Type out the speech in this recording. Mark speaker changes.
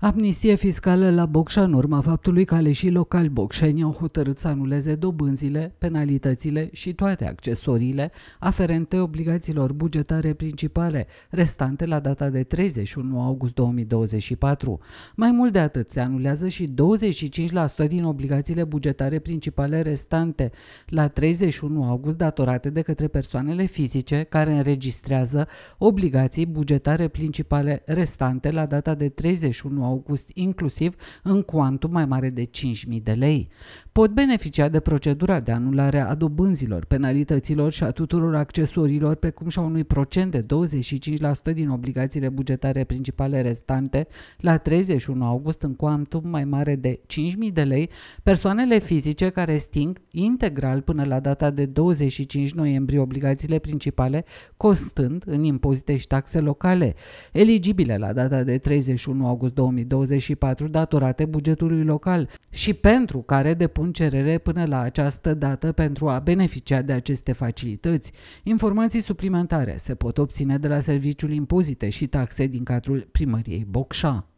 Speaker 1: Amnistie fiscală la Bocșa în urma faptului că aleșii locali bocșeni au hotărât să anuleze dobânzile, penalitățile și toate accesoriile aferente obligațiilor bugetare principale, restante la data de 31 august 2024. Mai mult de atât, se anulează și 25% din obligațiile bugetare principale restante la 31 august datorate de către persoanele fizice care înregistrează obligații bugetare principale restante la data de 31 august august inclusiv în cuantum mai mare de 5.000 de lei. Pot beneficia de procedura de anulare a dobânzilor, penalităților și a tuturor accesorilor, precum și a unui procent de 25% din obligațiile bugetare principale restante la 31 august în cuantum mai mare de 5.000 de lei persoanele fizice care sting integral până la data de 25 noiembrie obligațiile principale costând în impozite și taxe locale, eligibile la data de 31 august 2020 2024 datorate bugetului local și pentru care depun cerere până la această dată pentru a beneficia de aceste facilități. Informații suplimentare se pot obține de la Serviciul Impozite și Taxe din cadrul primăriei Bocșa.